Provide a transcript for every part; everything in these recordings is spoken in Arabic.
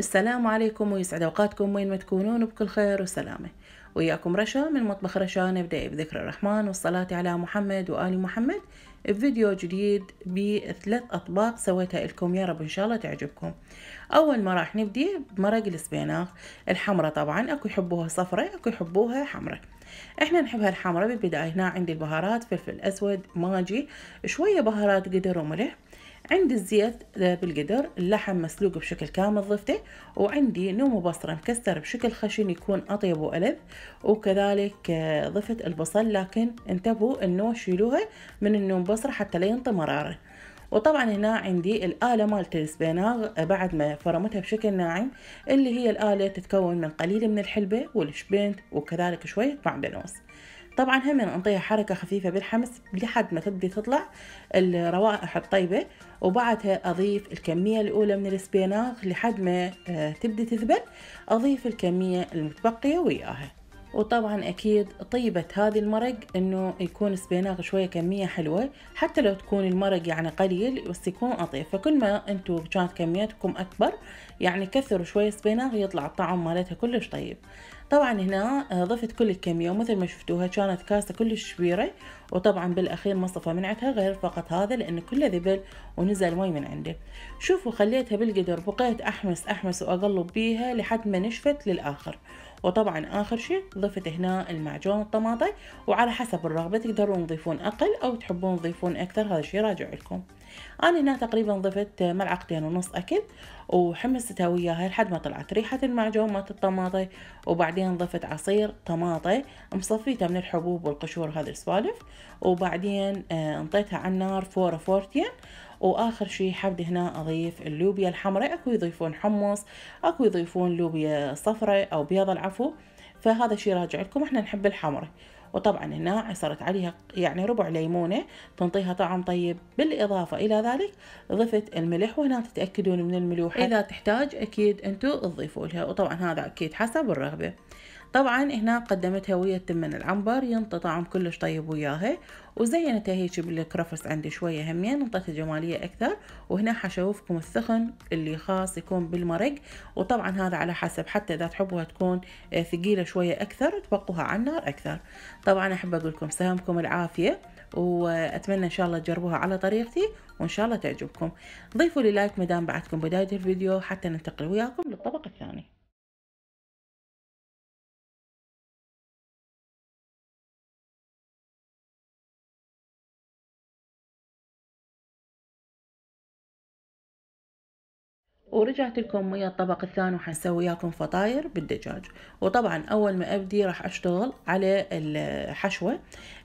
السلام عليكم ويسعد اوقاتكم وين ما تكونون بكل خير وسلامه وياكم رشا من مطبخ رشا نبدا بذكر الرحمن والصلاه على محمد وال محمد بفيديو جديد بثلاث اطباق سويتها لكم يا رب ان شاء الله تعجبكم اول ما راح نبدي بمرق السبيناخ الحمراء طبعا اكو يحبوها صفراء اكو يحبوها حمراء احنا نحبها الحمراء بالبدايه هنا عندي البهارات فلفل اسود ماجي شويه بهارات قدر وملح عندي الزيت بالقدر اللحم مسلوق بشكل كامل ضفته وعندي نوم بصرة مكسر بشكل خشن يكون أطيب وألذ وكذلك آه، ضفت البصل لكن انتبهوا انه شيلوها من النوم بصرة حتى لا ينطي مرارة وطبعا هنا عندي الآلة مالت السبيناغ آه، بعد ما فرمتها بشكل ناعم اللي هي الآلة تتكون من قليل من الحلبة والشبنت وكذلك شوية معدنوس طبعا هم نعطيها حركة خفيفة بالحمص لحد ما تبدي تطلع الروائح الطيبة وبعدها أضيف الكمية الأولى من السبيناغ لحد ما آه، تبدي تذبل أضيف الكمية المتبقية وياها وطبعا اكيد طيبة هذه المرق انه يكون سبيناغ شوية كمية حلوة حتى لو تكون المرق يعني قليل بس يكون اطيب فكل ما انتو كانت كميتكم اكبر يعني كثروا شوية سبيناغ يطلع الطعم مالتها كلش طيب طبعا هنا آه، ضفت كل الكمية ومثل ما شفتوها كانت كاسة كلش كبيرة وطبعا بالاخير ما صفى منعتها غير فقط هذا لان كله ذبل ونزل مي من عنده شوفوا خليتها بالقدر بقيت احمس احمس واقلب بيها لحد ما نشفت للاخر وطبعا آخر شيء ضفت هنا المعجون الطماطي وعلى حسب الرغبة تقدرون تضيفون أقل أو تحبون تضيفون أكثر هذا الشيء راجع لكم أنا هنا تقريبا ضفت ملعقتين ونص أكل وحمستها وياها لحد ما طلعت ريحة المعجون مالت الطماطي وبعدين ضفت عصير طماطي مصفيته من الحبوب والقشور هذه السوالف وبعدين آه، انطيتها على النار فورة فورتين واخر شيء حبد هنا اضيف اللوبيا الحمراء اكو يضيفون حمص اكو يضيفون لوبيا صفراء او بيض العفو فهذا شيء راجع لكم احنا نحب الحمراء وطبعا هنا عصرت عليها يعني ربع ليمونة تنطيها طعم طيب بالإضافة إلى ذلك ضفت الملح وهنا تتأكدون من الملوحة إذا تحتاج أكيد أنتو تضيفوا لها وطبعا هذا أكيد حسب الرغبة طبعا هنا قدمتها ويا التمن العنبر ينطى طعم كلش طيب وياها وزينتها هيك بالكرفس عندي شوية همين انطتها جمالية أكثر وهنا حشوفكم السخن اللي خاص يكون بالمرق وطبعا هذا على حسب حتى إذا تحبوها تكون آه، ثقيلة شوية أكثر تبقوها على النار أكثر طبعا أحب أقول لكم سهمكم العافية واتمنى ان شاء الله تجربوها على طريقتي وان شاء الله تعجبكم ضيفوا لي لايك مدام بعدكم بدايه الفيديو حتى ننتقل وياكم للطبق الثاني ورجعت لكم ويا الطبق الثاني وحنسوي وياكم فطاير بالدجاج وطبعا اول ما ابدي راح اشتغل على الحشوه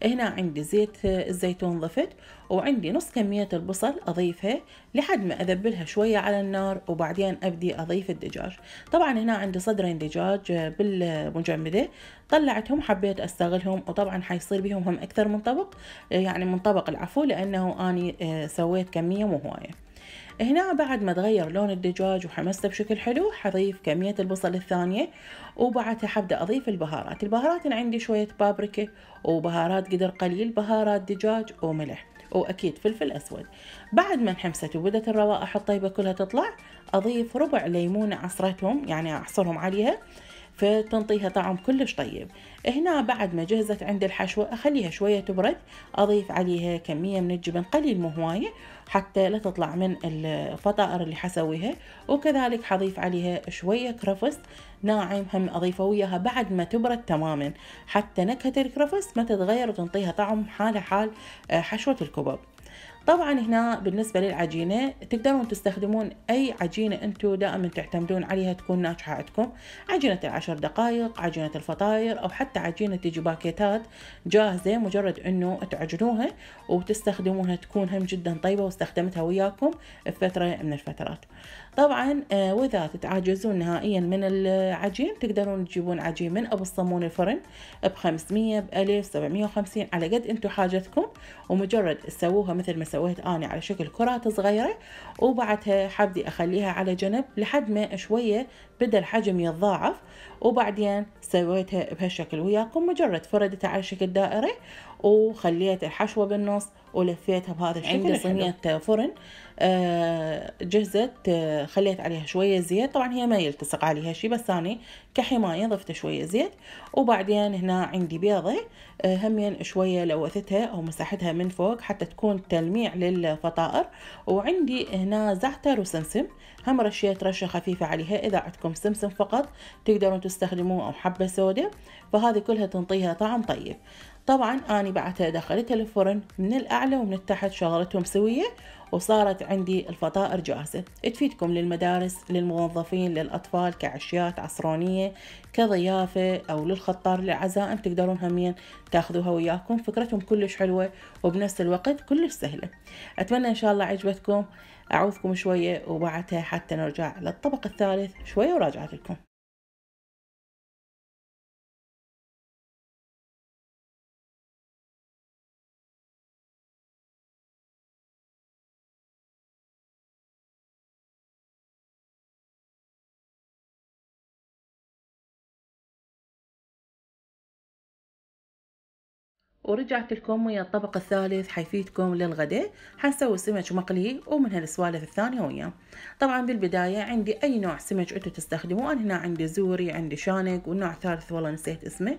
هنا عندي زيت الزيتون ضفت وعندي نص كميه البصل اضيفها لحد ما اذبلها شويه على النار وبعدين ابدي اضيف الدجاج طبعا هنا عندي صدرين دجاج آه، بالمجمده طلعتهم حبيت استغلهم وطبعا حيصير بهم هم اكثر من طبق آه، يعني من طبق العفو لانه اني آه، سويت كميه مو هوايه هنا بعد ما تغير لون الدجاج وحمسته بشكل حلو حضيف كمية البصل الثانية وبعدها حبدأ أضيف البهارات البهارات أنا عندي شوية بابريكا وبهارات قدر قليل بهارات دجاج وملح واكيد فلفل اسود بعد ما انحمست وبدت الروائح الطيبه كلها تطلع اضيف ربع ليمونه عصرتهم يعني اعصرهم عليها فتنطيها طعم كلش طيب هنا بعد ما جهزت عند الحشوة أخليها شوية تبرد أضيف عليها كمية من الجبن قليل مو هواية حتى لا تطلع من الفطائر اللي حسويها وكذلك حضيف عليها شوية كرفس ناعم هم أضيفه وياها بعد ما تبرد تماما حتى نكهة الكرفس ما تتغير وتنطيها طعم حالة حال آه، حشوة الكبب طبعا هنا بالنسبة للعجينة تقدرون تستخدمون أي عجينة أنتم دائما تعتمدون عليها تكون ناجحة عندكم عجينة العشر دقائق عجينة الفطاير أو حتى عجينة تجي باكيتات جاهزة مجرد أنه تعجنوها وتستخدموها تكون هم جدا طيبة واستخدمتها وياكم في فترة من الفترات طبعا آه، واذا تتعاجزون نهائيا من العجين تقدرون تجيبون عجين من ابو الصمون الفرن ب 500 ب 1750 على قد انتم حاجتكم ومجرد تسووها مثل ما سويت انا على شكل كرات صغيره وبعدها حبدي اخليها على جنب لحد ما شويه بدا الحجم يتضاعف وبعدين سويتها بهالشكل وياكم مجرد فردتها على شكل دائره وخليت الحشوه بالنص ولفيتها بهذا الشكل عندي صينيه فرن آه، جهزت آه، خليت عليها شوية زيت طبعا هي ما يلتصق عليها شي بس أنا كحماية ضفت شوية زيت وبعدين هنا عندي بيضة آه، همين شوية لوثتها أو مسحتها من فوق حتى تكون تلميع للفطائر وعندي هنا زعتر وسمسم هم رشيت رشة خفيفة عليها إذا عندكم سمسم فقط تقدرون تستخدموه أو حبة سوداء فهذه كلها تنطيها طعم طيب طبعا أنا بعدها دخلتها الفرن من الأعلى ومن التحت شغلتهم سوية وصارت عندي الفطائر جاهزة تفيدكم للمدارس للموظفين للأطفال كعشيات عصرانية كضيافة أو للخطار للعزائم تقدرون همين تاخذوها وياكم فكرتهم كلش حلوة وبنفس الوقت كلش سهلة أتمنى إن شاء الله عجبتكم أعوذكم شوية وبعدها حتى نرجع للطبق الثالث شوية وراجعت لكم ورجعت لكم ويا الطبق الثالث حيفيدكم للغداء حنسوي سمك مقلي ومن هالسوالف الثانيه ويا طبعا بالبدايه عندي اي نوع سمك انتم تستخدموه انا هنا عندي زوري عندي شانق والنوع الثالث والله نسيت اسمه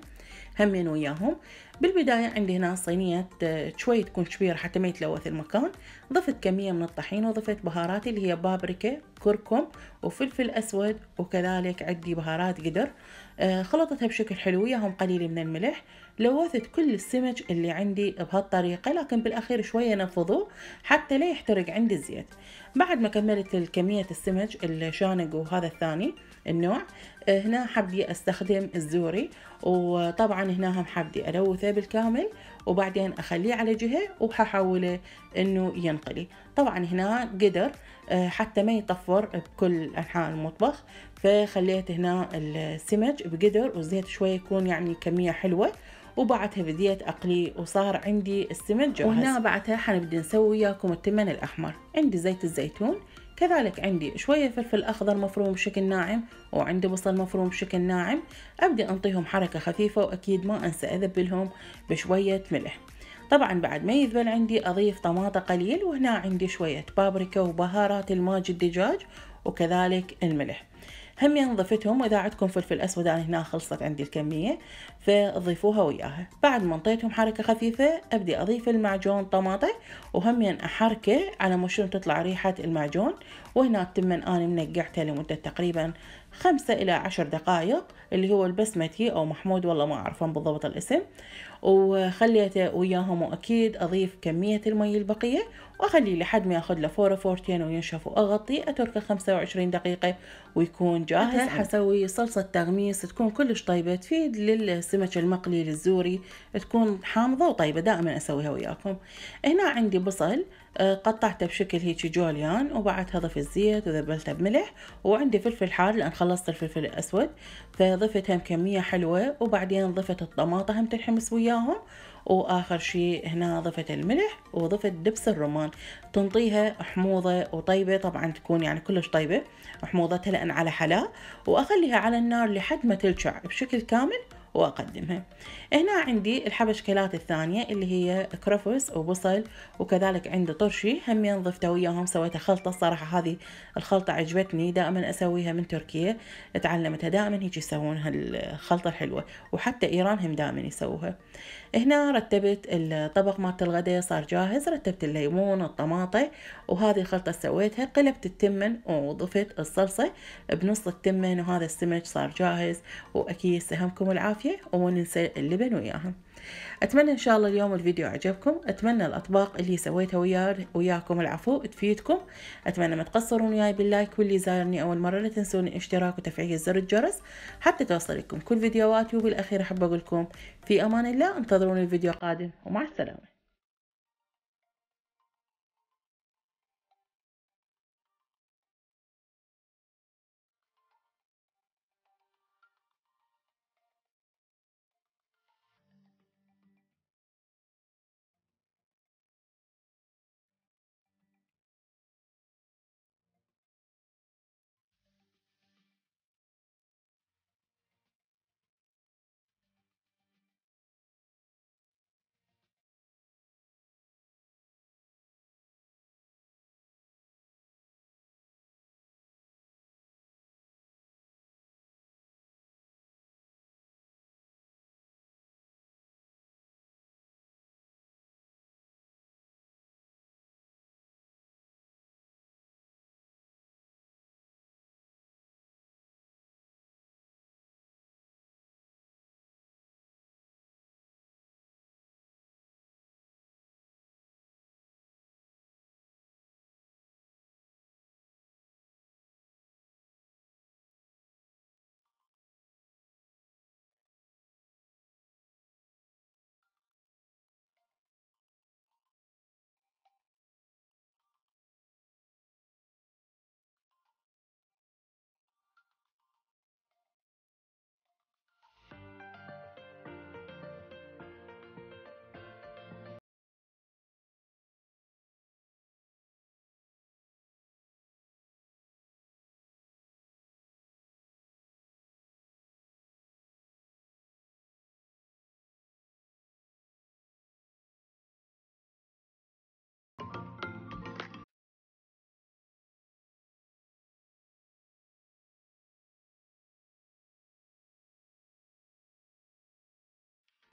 همين وياهم بالبداية عندي هنا صينية آه، شوي تكون كبيرة حتى ما يتلوث المكان ضفت كمية من الطحين وضفت بهاراتي اللي هي بابريكا كركم وفلفل أسود وكذلك عندي بهارات قدر آه، خلطتها بشكل حلو وياهم قليل من الملح لوثت كل السمك اللي عندي بهالطريقة لكن بالأخير شوية نفضوه حتى لا يحترق عندي الزيت بعد ما كملت الكمية السمك الشانق وهذا الثاني النوع آه، هنا حبدي استخدم الزوري وطبعا هنا هم حبدي الوثه بالكامل وبعدين اخليه على جهه وححوله انه ينقلي طبعا هنا قدر آه، حتى ما يطفر بكل انحاء المطبخ فخليت هنا السمك بقدر والزيت شوي يكون يعني كميه حلوه وبعتها بديت أقليه وصار عندي السمن جاهز وهنا بعدها حنبدي نسوي وياكم التمن الأحمر عندي زيت الزيتون كذلك عندي شوية فلفل أخضر مفروم بشكل ناعم وعندي بصل مفروم بشكل ناعم أبدي أنطيهم حركة خفيفة وأكيد ما أنسى أذبلهم بشوية ملح طبعا بعد ما يذبل عندي أضيف طماطة قليل وهنا عندي شوية بابريكا وبهارات الماج الدجاج وكذلك الملح هم ضفتهم واذا عندكم فلفل اسود انا يعني هنا خلصت عندي الكميه فضيفوها وياها بعد ما انطيتهم حركه خفيفه ابدي اضيف المعجون طماطه وهم احركه على مشان تطلع ريحه المعجون وهنا تمن انا منقعته لمده تقريبا خمسة إلى عشر دقائق اللي هو البسمتي أو محمود والله ما أعرفهم بالضبط الاسم وخليته وياهم وأكيد أضيف كمية المي البقية وأخليه لحد ما ياخذ له فورة فورتين وينشف وأغطيه أتركه خمسة وعشرين دقيقة ويكون جاهز حسوي صلصة تغميس تكون كلش طيبة تفيد للسمك المقلي للزوري تكون حامضة وطيبة دائما أسويها وياكم هنا عندي بصل آه، قطعته بشكل هيك جوليان وبعدها ضفت زيت وذبلته بملح وعندي فلفل حار لان خلصت الفلفل الاسود فضفت هم كميه حلوه وبعدين ضفت الطماطه هم تنحمس وياهم واخر شيء هنا ضفت الملح وضفت دبس الرمان تنطيها حموضه وطيبه طبعا تكون يعني كلش طيبه حموضتها لان على حلا واخليها على النار لحد ما تلشع بشكل كامل وأقدمها هنا عندي الحبشكلات الثانية اللي هي كرفس وبصل وكذلك عندي طرشي هم ضفته وياهم سويتها خلطة الصراحة هذه الخلطة عجبتني دائما أسويها من تركيا تعلمتها دائما هيك يسوون هالخلطة الحلوة وحتى إيران هم دائما يسووها هنا رتبت الطبق مالت الغداء صار جاهز رتبت الليمون الطماطة وهذه الخلطة سويتها قلبت التمن وضفت الصلصة بنص التمن وهذا السمك صار جاهز وأكيد سهمكم العافية اوكي وما ننسى اللبن وياها اتمنى ان شاء الله اليوم الفيديو عجبكم اتمنى الاطباق اللي سويتها ويا وياكم العفو تفيدكم اتمنى ما تقصرون وياي باللايك واللي زارني اول مره لا تنسون الاشتراك وتفعيل زر الجرس حتى توصلكم كل فيديوهاتي وبالاخير احب اقول لكم في امان الله انتظروني الفيديو القادم ومع السلامه